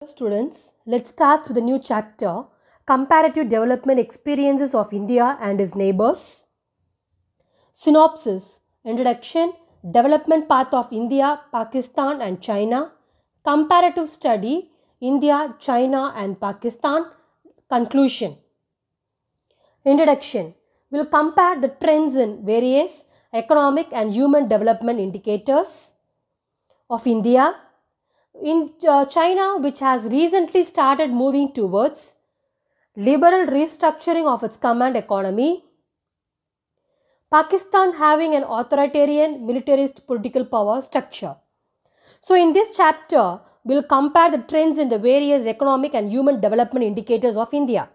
Hello students, let's start with a new chapter, Comparative Development Experiences of India and Its Neighbours. Synopsis, Introduction, Development Path of India, Pakistan and China, Comparative Study, India, China and Pakistan, Conclusion. Introduction, we'll compare the trends in various economic and human development indicators of India in uh, China, which has recently started moving towards liberal restructuring of its command economy, Pakistan having an authoritarian militarist political power structure. So, in this chapter, we'll compare the trends in the various economic and human development indicators of India.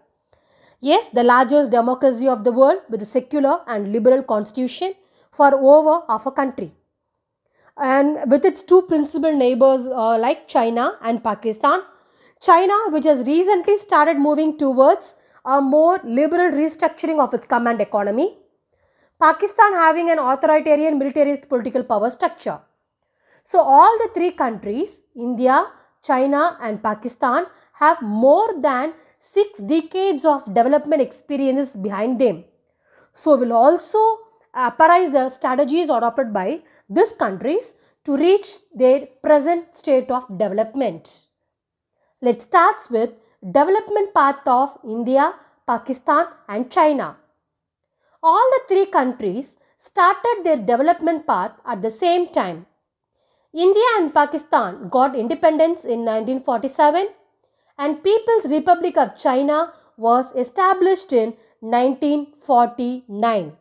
Yes, the largest democracy of the world with a secular and liberal constitution for over half a country and with its two principal neighbors uh, like China and Pakistan. China, which has recently started moving towards a more liberal restructuring of its command economy. Pakistan having an authoritarian militarist political power structure. So, all the three countries, India, China, and Pakistan, have more than six decades of development experiences behind them. So, we will also apprise the strategies adopted by these countries to reach their present state of development. Let's start with development path of India, Pakistan and China. All the three countries started their development path at the same time. India and Pakistan got independence in 1947 and People's Republic of China was established in 1949.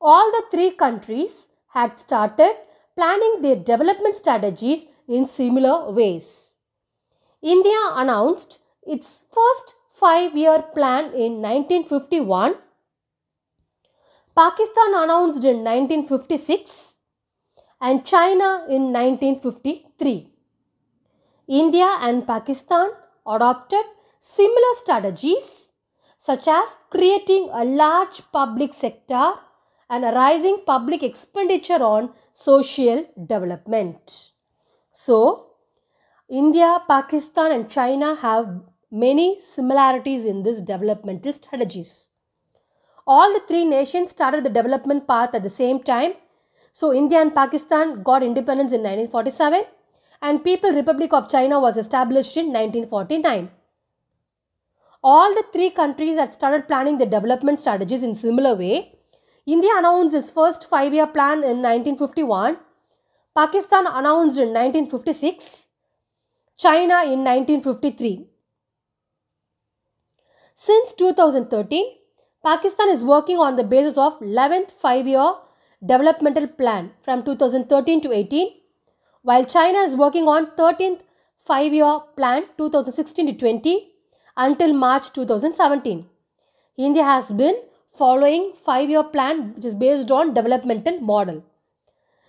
All the three countries had started planning their development strategies in similar ways. India announced its first five year plan in 1951. Pakistan announced in 1956 and China in 1953. India and Pakistan adopted similar strategies such as creating a large public sector and a rising public expenditure on social development. So, India, Pakistan, and China have many similarities in these developmental strategies. All the three nations started the development path at the same time. So, India and Pakistan got independence in 1947 and People Republic of China was established in 1949. All the three countries had started planning their development strategies in similar way India announced its first five year plan in 1951, Pakistan announced in 1956, China in 1953. Since 2013, Pakistan is working on the basis of 11th five year developmental plan from 2013 to 18, while China is working on 13th five year plan 2016 to 20 until March 2017. India has been following five-year plan which is based on developmental model.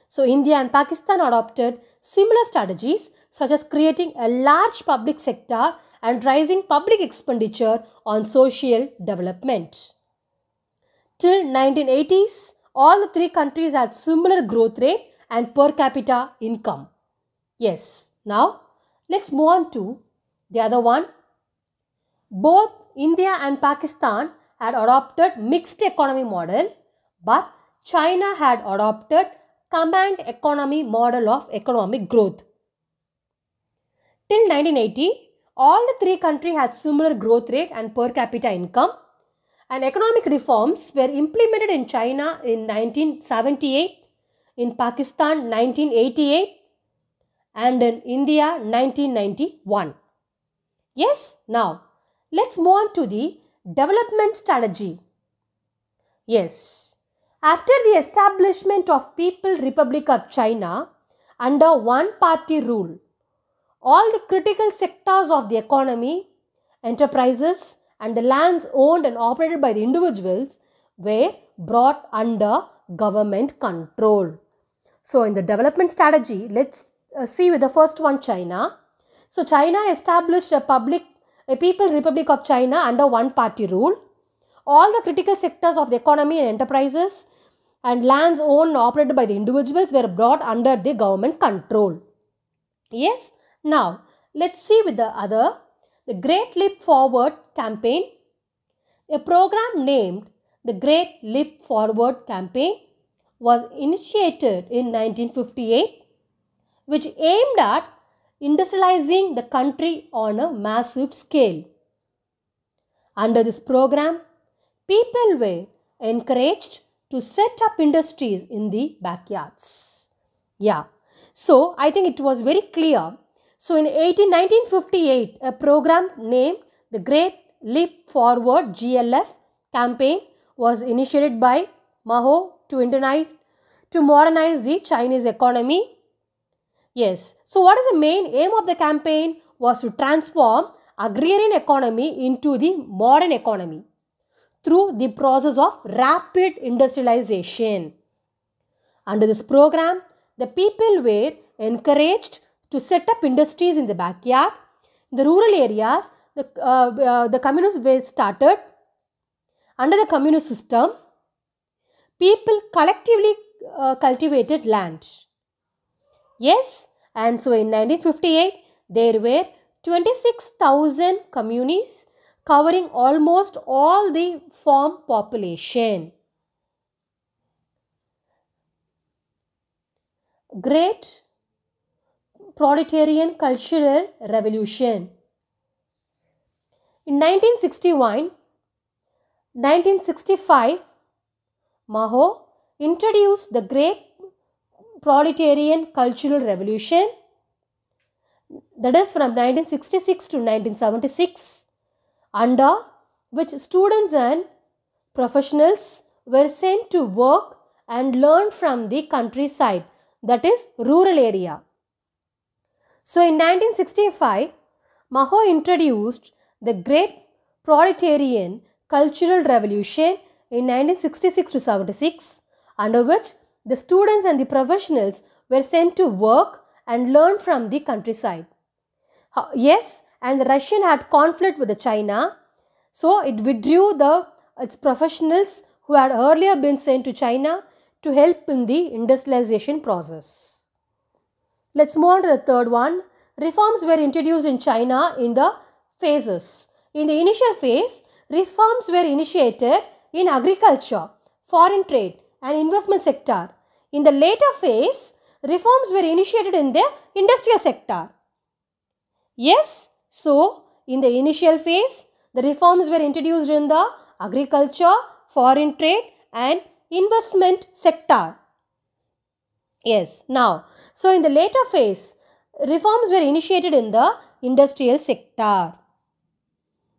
So India and Pakistan adopted similar strategies such as creating a large public sector and rising public expenditure on social development. Till 1980s, all the three countries had similar growth rate and per capita income. Yes, now let's move on to the other one. Both India and Pakistan had adopted mixed economy model but China had adopted command economy model of economic growth. Till 1980, all the three countries had similar growth rate and per capita income and economic reforms were implemented in China in 1978, in Pakistan 1988 and in India 1991. Yes, now let's move on to the Development strategy. Yes, after the establishment of People Republic of China under one party rule, all the critical sectors of the economy, enterprises, and the lands owned and operated by the individuals were brought under government control. So, in the development strategy, let's uh, see with the first one China. So, China established a public a People's Republic of China under one party rule. All the critical sectors of the economy and enterprises and lands owned and operated by the individuals were brought under the government control. Yes, now let's see with the other the Great Leap Forward campaign. A program named the Great Leap Forward campaign was initiated in 1958 which aimed at industrializing the country on a massive scale. Under this program, people were encouraged to set up industries in the backyards. Yeah, so I think it was very clear. So in 18, 1958, a program named the Great Leap Forward GLF campaign was initiated by Mao to, to modernize the Chinese economy Yes, so what is the main aim of the campaign was to transform agrarian economy into the modern economy through the process of rapid industrialization. Under this program, the people were encouraged to set up industries in the backyard. In the rural areas, the, uh, uh, the communists were started. Under the communist system, people collectively uh, cultivated land. Yes, and so in 1958, there were 26,000 communes covering almost all the farm population. Great Proletarian Cultural Revolution. In 1961, 1965, Maho introduced the Great proletarian cultural revolution that is from 1966 to 1976 under uh, which students and professionals were sent to work and learn from the countryside that is rural area. So in 1965 Maho introduced the great proletarian cultural revolution in 1966 to 76 under which the students and the professionals were sent to work and learn from the countryside. Yes, and the Russian had conflict with China, so it withdrew the its professionals who had earlier been sent to China to help in the industrialization process. Let's move on to the third one. Reforms were introduced in China in the phases. In the initial phase, reforms were initiated in agriculture, foreign trade, and investment sector. In the later phase, reforms were initiated in the industrial sector. Yes, so in the initial phase, the reforms were introduced in the agriculture, foreign trade and investment sector. Yes, now, so in the later phase, reforms were initiated in the industrial sector.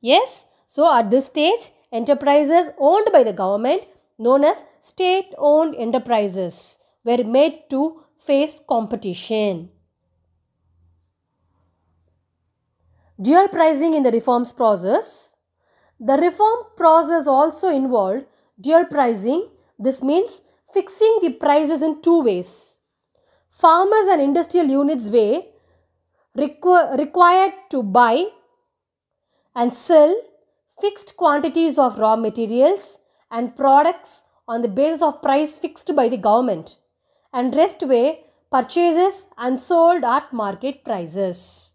Yes, so at this stage, enterprises owned by the government known as state owned enterprises were made to face competition. Dual pricing in the reforms process. The reform process also involved dual pricing. This means fixing the prices in two ways. Farmers and industrial units were requ required to buy and sell fixed quantities of raw materials and products on the basis of price fixed by the government and rest were purchases and sold at market prices.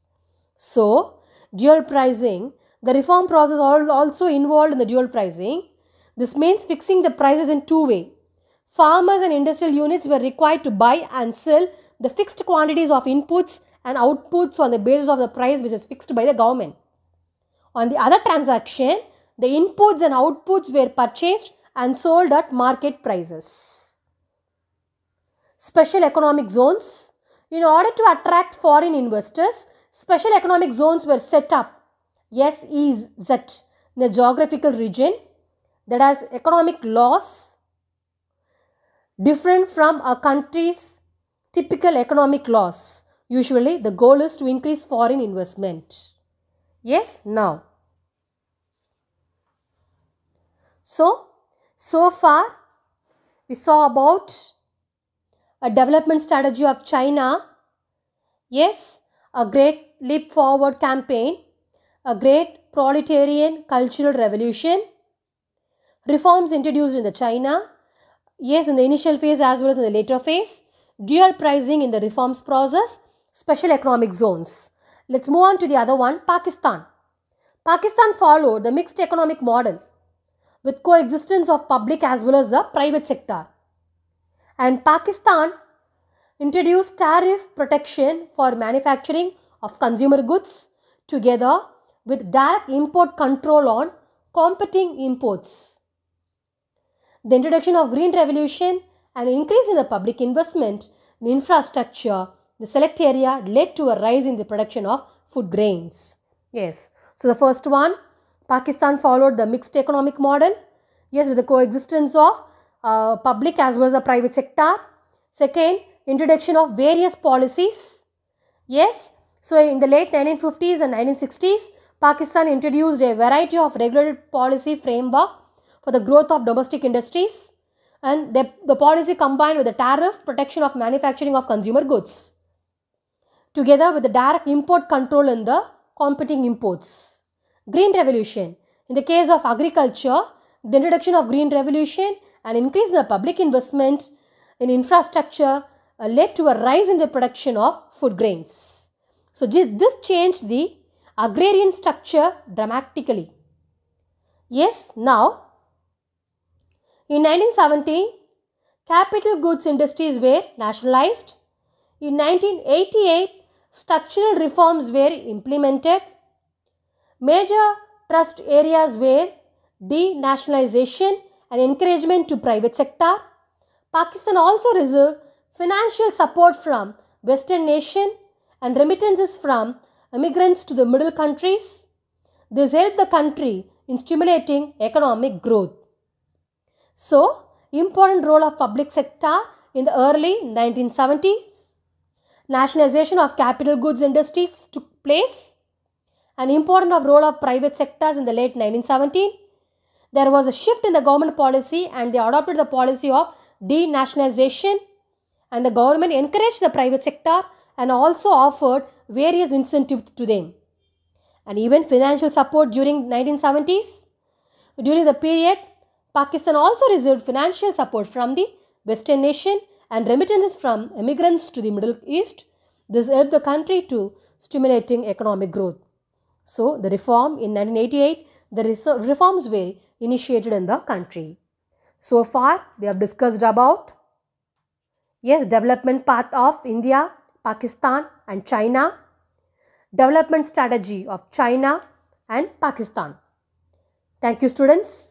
So, dual pricing, the reform process also involved in the dual pricing. This means fixing the prices in two way. Farmers and industrial units were required to buy and sell the fixed quantities of inputs and outputs on the basis of the price which is fixed by the government. On the other transaction, the inputs and outputs were purchased and sold at market prices. Special economic zones. In order to attract foreign investors, special economic zones were set up. SEZ in a geographical region that has economic laws different from a country's typical economic laws. Usually, the goal is to increase foreign investment. Yes, now. So, so far we saw about a development strategy of China. Yes, a great leap forward campaign, a great proletarian cultural revolution, reforms introduced in the China, yes, in the initial phase as well as in the later phase, dual pricing in the reforms process, special economic zones. Let's move on to the other one, Pakistan. Pakistan followed the mixed economic model with coexistence of public as well as the private sector. And Pakistan introduced tariff protection for manufacturing of consumer goods together with direct import control on competing imports. The introduction of green revolution and increase in the public investment in infrastructure, the select area led to a rise in the production of food grains. Yes, so the first one Pakistan followed the mixed economic model, yes, with the coexistence of uh, public as well as the private sector. Second, introduction of various policies. Yes, so in the late 1950s and 1960s, Pakistan introduced a variety of regulated policy framework for the growth of domestic industries and the, the policy combined with the tariff protection of manufacturing of consumer goods together with the direct import control and the competing imports. Green Revolution. In the case of agriculture, the introduction of Green Revolution and increase in the public investment in infrastructure uh, led to a rise in the production of food grains. So, this changed the agrarian structure dramatically. Yes, now in one thousand nine hundred and seventy, capital goods industries were nationalized. In 1988, structural reforms were implemented. Major trust areas were denationalization and encouragement to private sector. Pakistan also received financial support from Western nation and remittances from immigrants to the middle countries. This helped the country in stimulating economic growth. So, important role of public sector in the early 1970s. Nationalization of capital goods industries took place an important of role of private sectors in the late 1917. There was a shift in the government policy and they adopted the policy of denationalization and the government encouraged the private sector and also offered various incentives to them. And even financial support during 1970s. During the period, Pakistan also received financial support from the Western nation and remittances from immigrants to the Middle East. This helped the country to stimulating economic growth. So, the reform in 1988, the reforms were initiated in the country. So far, we have discussed about yes, development path of India, Pakistan and China, development strategy of China and Pakistan. Thank you students.